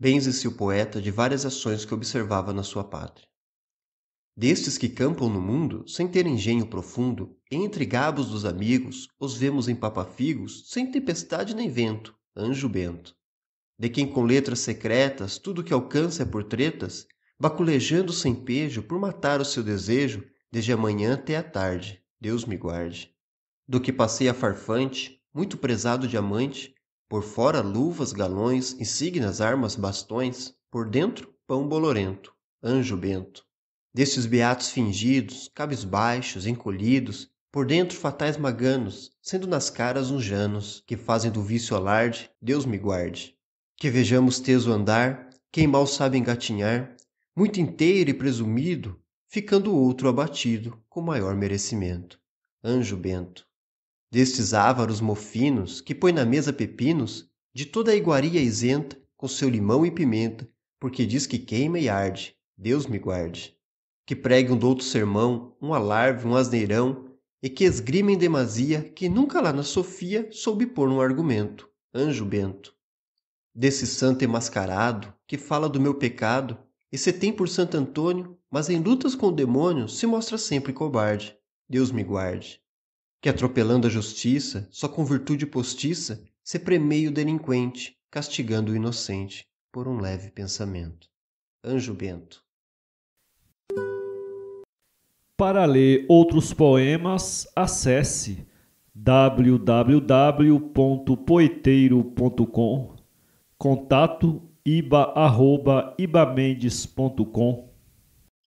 benze-se o poeta de várias ações que observava na sua pátria. Destes que campam no mundo, sem ter engenho profundo, entre gabos dos amigos, os vemos em papafigos, sem tempestade nem vento, anjo bento. De quem com letras secretas tudo que alcança é por tretas, baculejando sem pejo por matar o seu desejo, desde a manhã até a tarde, Deus me guarde. Do que passei a farfante, muito prezado diamante, por fora luvas, galões, insígnias, armas, bastões, por dentro pão bolorento, anjo bento. Destes beatos fingidos, cabisbaixos, encolhidos, por dentro fatais maganos, sendo nas caras uns janos, que fazem do vício alarde, Deus me guarde. Que vejamos teso andar, quem mal sabe engatinhar, muito inteiro e presumido, ficando outro abatido, com maior merecimento. Anjo Bento destes ávaros mofinos que põe na mesa pepinos de toda a iguaria isenta, com seu limão e pimenta, porque diz que queima e arde, Deus me guarde. Que pregue um douto sermão, um alarve, um asneirão, e que esgrima em demasia que nunca lá na Sofia soube pôr um argumento, anjo bento. Desse santo emascarado que fala do meu pecado, e se tem por Santo Antônio, mas em lutas com o demônio se mostra sempre cobarde, Deus me guarde que, atropelando a justiça, só com virtude postiça, se premeia o delinquente, castigando o inocente por um leve pensamento. Anjo Bento. Para ler outros poemas, acesse www.poeteiro.com contato iba,